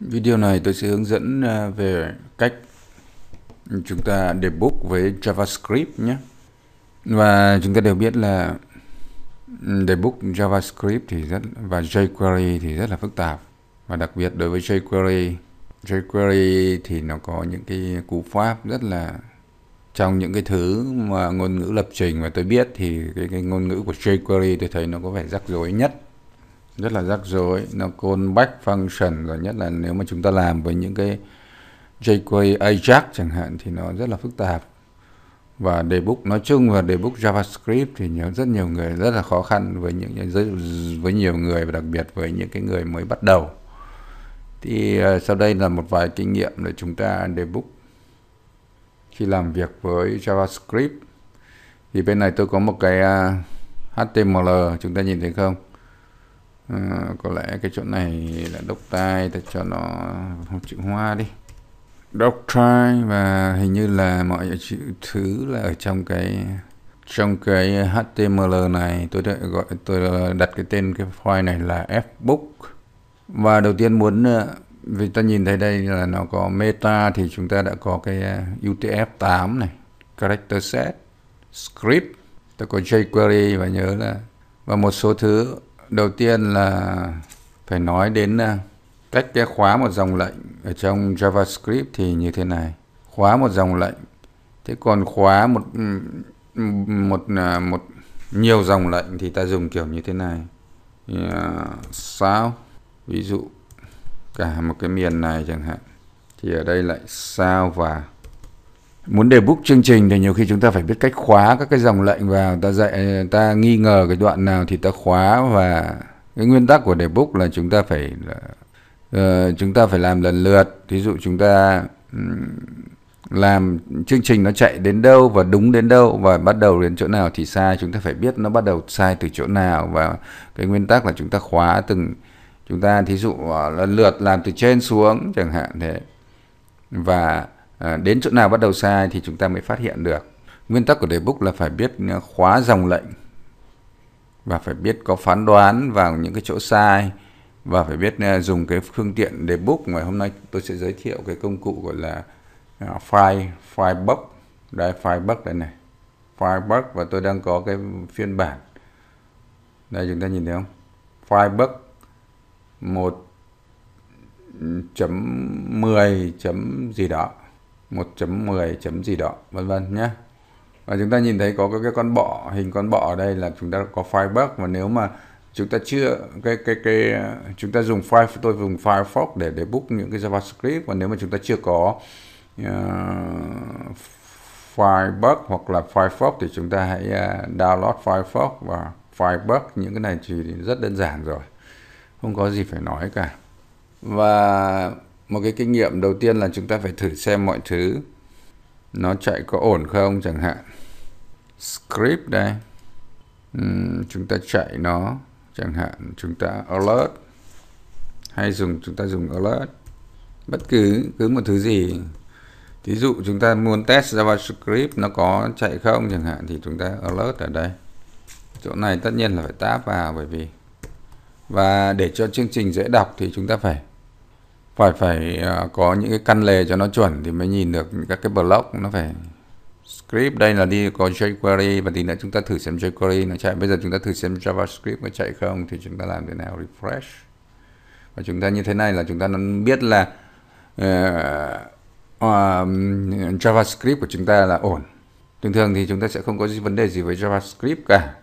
Video này tôi sẽ hướng dẫn à, về cách chúng ta debug với JavaScript nhé. Và chúng ta đều biết là debug JavaScript thì rất và jQuery thì rất là phức tạp và đặc biệt đối với jQuery jQuery thì nó có những cái cú pháp rất là trong những cái thứ mà ngôn ngữ lập trình mà tôi biết thì cái, cái ngôn ngữ của jQuery tôi thấy nó có vẻ rắc rối nhất rất là rắc rối nó côn back function rồi nhất là nếu mà chúng ta làm với những cái jQuery Ajax chẳng hạn thì nó rất là phức tạp và debug nói chung và debug JavaScript thì nhớ rất nhiều người rất là khó khăn với những với nhiều người và đặc biệt với những cái người mới bắt đầu thì uh, sau đây là một vài kinh nghiệm để chúng ta debug khi làm việc với JavaScript thì bên này tôi có một cái uh, HTML chúng ta nhìn thấy không Ờ, có lẽ cái chỗ này là đốc tai ta cho nó học chữ hoa đi đốc tai và hình như là mọi chữ thứ là ở trong cái trong cái html này tôi đã gọi tôi đặt cái tên cái file này là fbook và đầu tiên muốn ờ, vì ta nhìn thấy đây là nó có meta thì chúng ta đã có cái ờ, utf8 này character set script ta có jQuery và nhớ là và một số thứ đầu tiên là phải nói đến ờ, cách cái khóa một dòng lệnh ở trong JavaScript thì như thế này khóa một dòng lệnh thế còn khóa một một một, ờ, một nhiều dòng lệnh thì ta dùng kiểu như thế này yeah, ờ, sao ví dụ cả một cái miền này chẳng hạn thì ở đây lại sao và muốn để book chương trình thì nhiều khi chúng ta phải biết cách khóa các cái dòng lệnh vào ta dạy ta nghi ngờ cái đoạn nào thì ta khóa và cái nguyên tắc của để book là chúng ta phải uh, chúng ta phải làm lần lượt ví dụ chúng ta làm chương trình nó chạy đến đâu và đúng đến đâu và bắt đầu đến chỗ nào thì sai chúng ta phải biết nó bắt đầu sai từ chỗ nào và cái nguyên tắc là chúng ta khóa từng chúng ta thí dụ ờ, lần lượt làm từ trên xuống chẳng hạn thế và À, đến chỗ nào bắt đầu sai thì chúng ta mới phát hiện được nguyên tắc của đề búc là phải biết à, khóa dòng lệnh và phải biết có phán đoán vào những cái chỗ sai và phải biết à, dùng cái phương tiện đề búc mà hôm nay tôi sẽ giới thiệu cái công cụ gọi là file file box đây file box đây này file box và tôi đang có cái phiên bản đây chúng ta nhìn thấy không file box một chấm 10 chấm gì đó 1.10 chấm gì đó vân vân nhé và chúng ta nhìn thấy có cái con bọ hình con bọ ở đây là chúng ta có Firebug và nếu mà chúng ta chưa cái cái cái chúng ta dùng file tôi dùng Firefox để để book những cái JavaScript và nếu mà chúng ta chưa có uh, ờ, Firebug hoặc là Firefox thì chúng ta hãy uh, download Firefox và Firebug những cái này thì rất đơn giản rồi không có gì phải nói cả và một cái kinh nghiệm đầu tiên là chúng ta phải thử xem mọi thứ nó chạy có ổn không chẳng hạn script đây uhm, chúng ta chạy nó chẳng hạn chúng ta alert hay dùng chúng ta dùng alert bất cứ cứ một thứ gì ví dụ chúng ta muốn test javascript nó có chạy không chẳng hạn thì chúng ta alert ở đây chỗ này tất nhiên là phải tap vào bởi vì và để cho chương trình dễ đọc thì chúng ta phải phải phải à, có những cái căn lề cho nó chuẩn thì mới nhìn được các cái block nó phải script đây là đi có jQuery và thì nữa chúng ta thử xem jQuery nó chạy bây giờ chúng ta thử xem JavaScript nó chạy không thì chúng ta làm thế nào refresh và chúng ta như thế này là chúng ta nó biết là uh, uh, JavaScript của chúng ta là ổn thường thường thì chúng ta sẽ không có gì vấn đề gì với JavaScript cả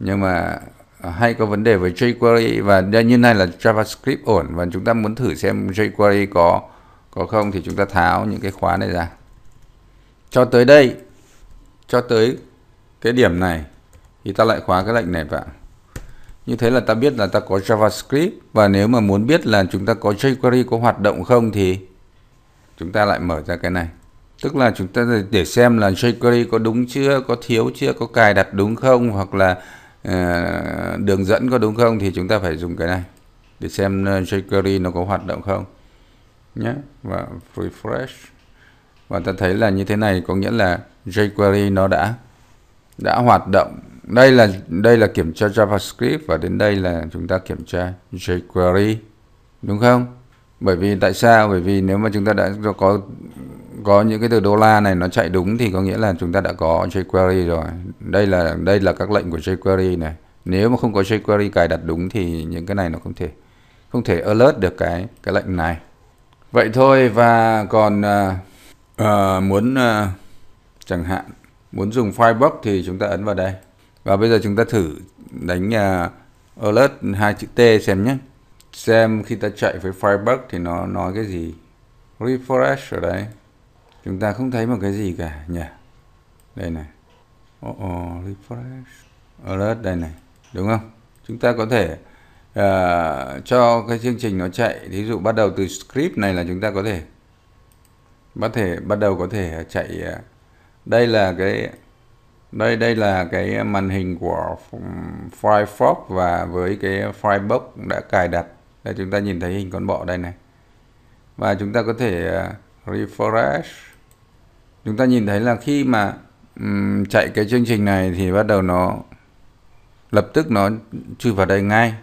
nhưng mà Ờ, hay có vấn đề với jQuery và như này là JavaScript ổn và chúng ta muốn thử xem jQuery có có không thì chúng ta tháo những cái khóa này ra cho tới đây cho tới cái điểm này thì ta lại khóa cái lệnh này vào như thế là ta biết là ta có JavaScript và nếu mà muốn biết là chúng ta có jQuery có hoạt động không thì chúng ta lại mở ra cái này tức là chúng ta để xem là jQuery có đúng chưa có thiếu chưa có cài đặt đúng không hoặc là Ờ, đường dẫn có đúng không thì chúng ta phải dùng cái này để xem ờ, jQuery nó có hoạt động không nhé và refresh và ta thấy là như thế này có nghĩa là jQuery nó đã đã hoạt động đây là đây là kiểm tra JavaScript và đến đây là chúng ta kiểm tra jQuery đúng không bởi vì tại sao bởi vì nếu mà chúng ta đã có có những cái từ đô la này nó chạy đúng thì có nghĩa là chúng ta đã có jQuery rồi. Đây là đây là các lệnh của jQuery này. Nếu mà không có jQuery cài đặt đúng thì những cái này nó không thể không thể alert được cái cái lệnh này. Vậy thôi và còn uh, muốn uh, chẳng hạn muốn dùng Firebox thì chúng ta ấn vào đây. Và bây giờ chúng ta thử đánh uh, alert hai chữ T xem nhé. Xem khi ta chạy với Firebox thì nó nói cái gì. Refresh ở đây chúng ta không thấy một cái gì cả nhỉ đây này oh, oh, refresh alert đây này đúng không chúng ta có thể uh, cho cái chương trình nó chạy ví dụ bắt đầu từ script này là chúng ta có thể bắt thể bắt đầu có thể chạy ờ, đây là cái đây đây là cái màn hình của Firefox và với cái Firefox đã cài đặt đây chúng ta nhìn thấy hình con bọ đây này và chúng ta có thể ờ, refresh chúng ta nhìn thấy là khi mà um, chạy cái chương trình này thì bắt đầu nó lập tức nó chui vào đây ngay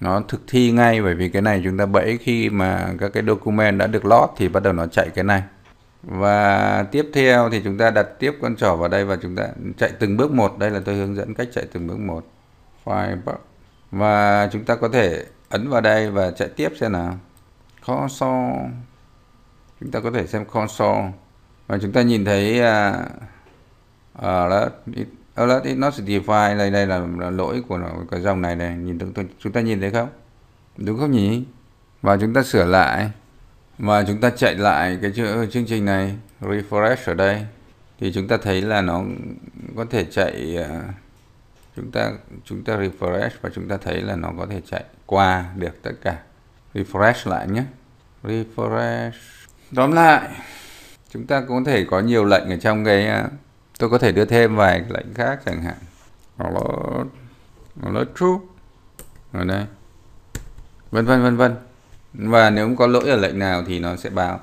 nó thực thi ngay bởi vì cái này chúng ta bẫy khi mà các cái document đã được lót thì bắt đầu nó chạy cái này và tiếp theo thì chúng ta đặt tiếp con trỏ vào đây và chúng ta chạy từng bước một đây là tôi hướng dẫn cách chạy từng bước một file và chúng ta có thể ấn vào đây và chạy tiếp xem nào console chúng ta có thể xem console và chúng ta nhìn thấy à, à, alert it, alert it not defined đây đây là, là lỗi của cái dòng này này nhìn chúng ta nhìn thấy không đúng không nhỉ và chúng ta sửa lại và chúng ta chạy lại cái chương trình này refresh ở đây thì chúng ta thấy là nó có thể chạy à, chúng ta chúng ta refresh và chúng ta thấy là nó có thể chạy qua được tất cả refresh lại nhé refresh tóm lại chúng ta cũng có thể có nhiều lệnh ở trong cái à, tôi có thể đưa thêm vài lệnh khác chẳng hạn alert alert true ở đây vân vân vân vân và nếu có lỗi ở lệnh nào thì nó sẽ báo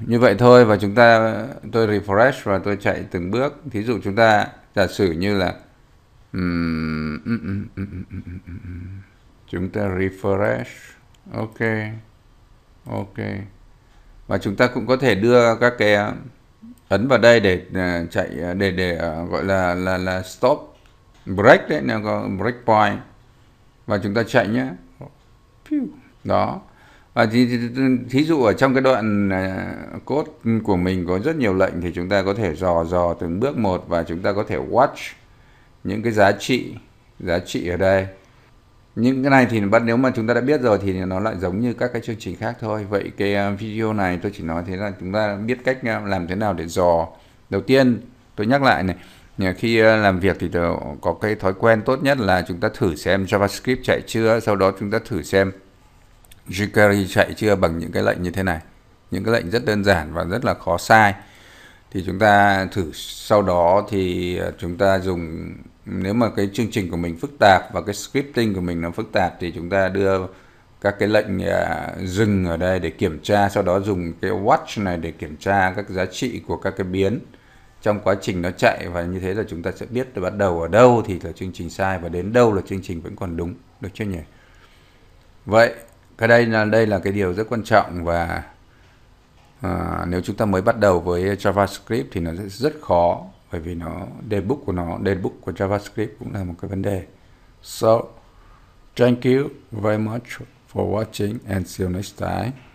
như vậy thôi và chúng ta tôi refresh và tôi chạy từng bước thí dụ chúng ta giả sử như là chúng ta refresh ok ok và chúng ta cũng có thể đưa các cái ờ, ấn vào đây để ờ, chạy ờ, để để gọi là là là stop break đấy nó có break point và chúng ta chạy nhé đó và thí, thí, thí dụ ở trong cái đoạn code của mình có rất nhiều lệnh thì chúng ta có thể dò dò từng bước một và chúng ta có thể watch những cái giá trị giá trị ở đây những cái này thì bắt nếu mà chúng ta đã biết rồi thì nó lại giống như các cái chương trình khác thôi vậy cái à, video này tôi chỉ nói thế là chúng ta biết cách à, làm thế nào để dò đầu tiên tôi nhắc lại này khi à, làm việc thì có cái thói quen tốt nhất là chúng ta thử xem JavaScript chạy chưa sau đó chúng ta thử xem jQuery chạy chưa bằng những cái lệnh như thế này những cái lệnh rất đơn giản và rất là khó sai thì chúng ta thử sau đó thì chúng ta dùng nếu mà cái chương trình của mình phức tạp và cái scripting của mình nó phức tạp thì chúng ta đưa các cái lệnh à, dừng ở đây để kiểm tra sau đó dùng cái watch này để kiểm tra các giá trị của các cái biến trong quá trình nó chạy và như thế là chúng ta sẽ biết là bắt đầu ở đâu thì là chương trình sai và đến đâu là chương trình vẫn còn đúng được chưa nhỉ vậy cái đây là đây là cái điều rất quan trọng và à, nếu chúng ta mới bắt đầu với JavaScript thì nó sẽ rất khó bởi vì nó debug của nó debug của JavaScript cũng là một cái vấn đề so thank you very much for watching and see you next time